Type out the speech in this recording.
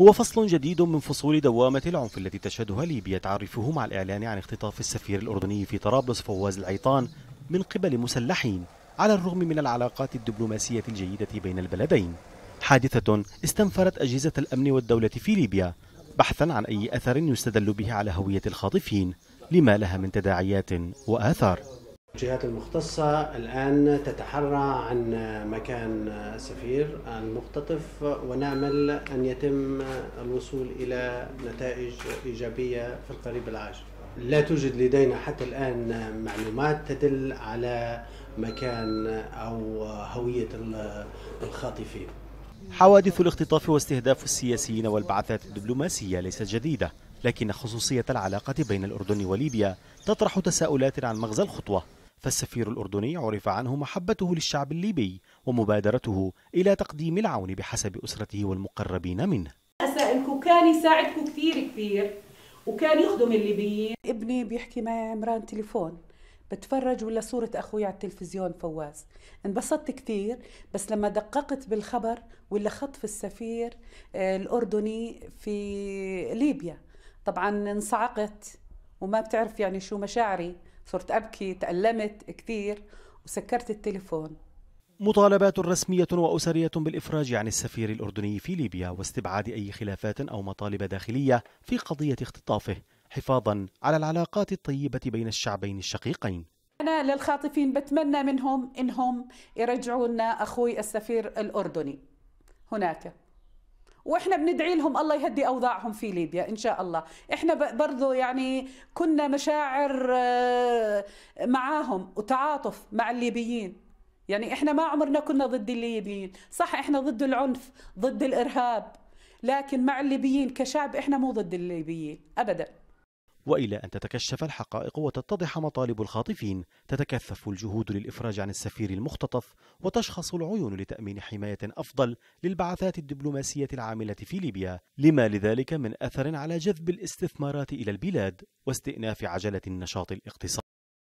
هو فصل جديد من فصول دوامة العنف التي تشهدها ليبيا تعرفه مع الإعلان عن اختطاف السفير الأردني في طرابلس فواز العيطان من قبل مسلحين على الرغم من العلاقات الدبلوماسية الجيدة بين البلدين حادثة استنفرت أجهزة الأمن والدولة في ليبيا بحثا عن أي أثر يستدل به على هوية الخاطفين لما لها من تداعيات وآثار الجهات المختصة الآن تتحرى عن مكان السفير المختطف ونأمل أن يتم الوصول إلى نتائج إيجابية في القريب العاجل لا توجد لدينا حتى الآن معلومات تدل على مكان أو هوية الخاطفين حوادث الاختطاف واستهداف السياسيين والبعثات الدبلوماسية ليست جديدة لكن خصوصية العلاقة بين الأردن وليبيا تطرح تساؤلات عن مغزى الخطوة فالسفير الأردني عرف عنه محبته للشعب الليبي ومبادرته إلى تقديم العون بحسب أسرته والمقربين منه أسائلكم كان يساعدكم كثير كثير وكان يخدم الليبيين ابني بيحكي معي عمران تليفون بتفرج ولا صورة أخوي على التلفزيون فواز انبسطت كثير بس لما دققت بالخبر ولا خطف السفير آه، الأردني في ليبيا طبعا انصعقت وما بتعرف يعني شو مشاعري صرت أبكي تألمت كثير وسكرت التليفون مطالبات رسمية وأسرية بالإفراج عن السفير الأردني في ليبيا واستبعاد أي خلافات أو مطالب داخلية في قضية اختطافه حفاظا على العلاقات الطيبة بين الشعبين الشقيقين أنا للخاطفين بتمنى منهم إنهم يرجعوا لنا أخوي السفير الأردني هناك واحنا بندعي لهم الله يهدي اوضاعهم في ليبيا ان شاء الله احنا برضه يعني كنا مشاعر آه، معاهم وتعاطف مع الليبيين يعني احنا ما عمرنا كنا ضد الليبيين صح احنا ضد العنف ضد الارهاب لكن مع الليبيين كشعب احنا مو ضد الليبيين ابدا والى ان تتكشف الحقائق وتتضح مطالب الخاطفين تتكثف الجهود للافراج عن السفير المختطف وتشخص العيون لتامين حمايه افضل للبعثات الدبلوماسيه العامله في ليبيا لما لذلك من اثر على جذب الاستثمارات الى البلاد واستئناف عجله النشاط الاقتصادي